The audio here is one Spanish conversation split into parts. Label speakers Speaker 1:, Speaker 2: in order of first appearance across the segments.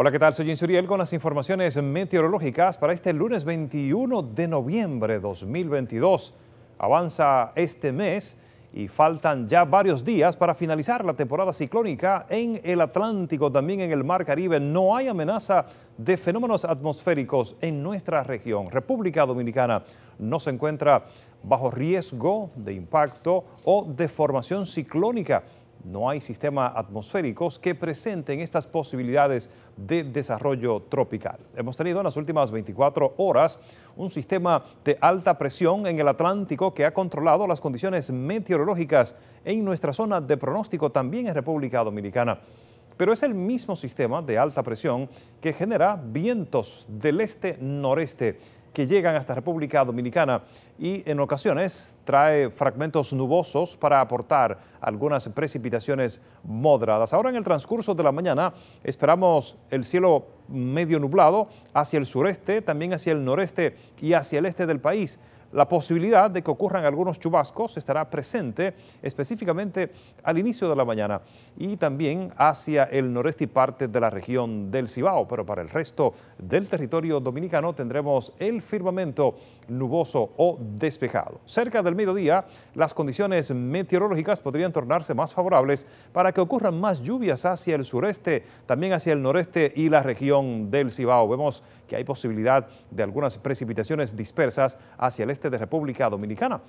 Speaker 1: Hola, ¿qué tal? Soy Insuriel con las informaciones meteorológicas para este lunes 21 de noviembre 2022. Avanza este mes y faltan ya varios días para finalizar la temporada ciclónica en el Atlántico, también en el Mar Caribe. No hay amenaza de fenómenos atmosféricos en nuestra región. República Dominicana no se encuentra bajo riesgo de impacto o de formación ciclónica no hay sistemas atmosféricos que presenten estas posibilidades de desarrollo tropical. Hemos tenido en las últimas 24 horas un sistema de alta presión en el Atlántico que ha controlado las condiciones meteorológicas en nuestra zona de pronóstico también en República Dominicana. Pero es el mismo sistema de alta presión que genera vientos del este-noreste que llegan hasta República Dominicana y en ocasiones trae fragmentos nubosos para aportar algunas precipitaciones moderadas. Ahora en el transcurso de la mañana esperamos el cielo medio nublado hacia el sureste, también hacia el noreste y hacia el este del país la posibilidad de que ocurran algunos chubascos estará presente específicamente al inicio de la mañana y también hacia el noreste y parte de la región del Cibao, pero para el resto del territorio dominicano tendremos el firmamento nuboso o despejado. Cerca del mediodía, las condiciones meteorológicas podrían tornarse más favorables para que ocurran más lluvias hacia el sureste, también hacia el noreste y la región del Cibao. Vemos que hay posibilidad de algunas precipitaciones dispersas hacia el este de República Dominicana.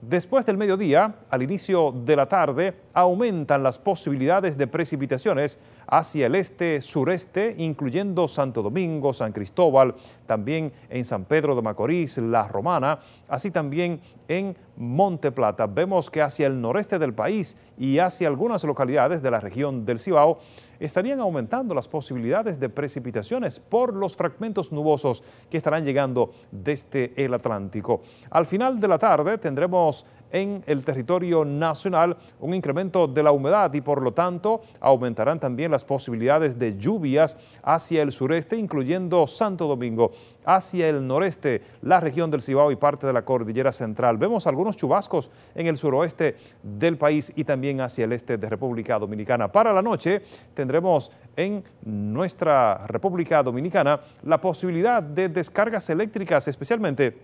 Speaker 1: Después del mediodía, al inicio de la tarde, aumentan las posibilidades de precipitaciones hacia el este-sureste, incluyendo Santo Domingo, San Cristóbal, también en San Pedro de Macorís, La Romana, así también en Monte Plata. Vemos que hacia el noreste del país y hacia algunas localidades de la región del Cibao, estarían aumentando las posibilidades de precipitaciones por los fragmentos nubosos que estarán llegando desde el Atlántico. Al final de la tarde tendremos en el territorio nacional un incremento de la humedad y por lo tanto aumentarán también las posibilidades de lluvias hacia el sureste, incluyendo Santo Domingo, hacia el noreste, la región del Cibao y parte de la cordillera central. Vemos algunos chubascos en el suroeste del país y también hacia el este de República Dominicana. Para la noche tendremos en nuestra República Dominicana la posibilidad de descargas eléctricas, especialmente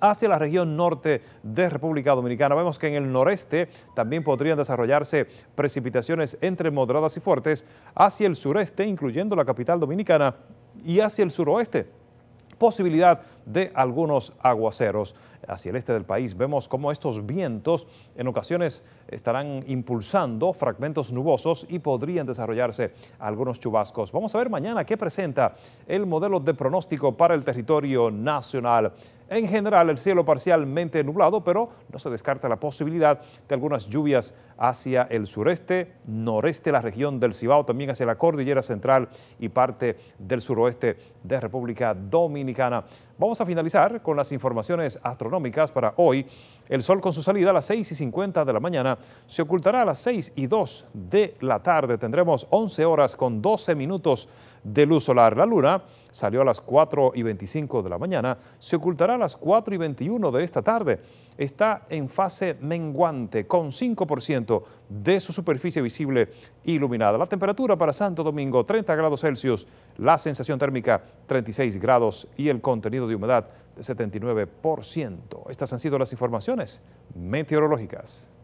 Speaker 1: hacia la región norte de República Dominicana. Vemos que en el noreste también podrían desarrollarse precipitaciones entre moderadas y fuertes hacia el sureste, incluyendo la capital dominicana, y hacia el suroeste. Posibilidad de algunos aguaceros. Hacia el este del país vemos cómo estos vientos en ocasiones estarán impulsando fragmentos nubosos y podrían desarrollarse algunos chubascos. Vamos a ver mañana qué presenta el modelo de pronóstico para el territorio nacional. En general, el cielo parcialmente nublado, pero no se descarta la posibilidad de algunas lluvias hacia el sureste, noreste, la región del Cibao, también hacia la cordillera central y parte del suroeste de República Dominicana. Vamos Vamos a finalizar con las informaciones astronómicas para hoy el sol con su salida a las 6 y 50 de la mañana se ocultará a las 6 y 2 de la tarde. Tendremos 11 horas con 12 minutos de luz solar. La luna salió a las 4 y 25 de la mañana, se ocultará a las 4 y 21 de esta tarde. Está en fase menguante, con 5% de su superficie visible iluminada. La temperatura para Santo Domingo, 30 grados Celsius, la sensación térmica, 36 grados y el contenido de humedad, 79%. Estas han sido las informaciones meteorológicas.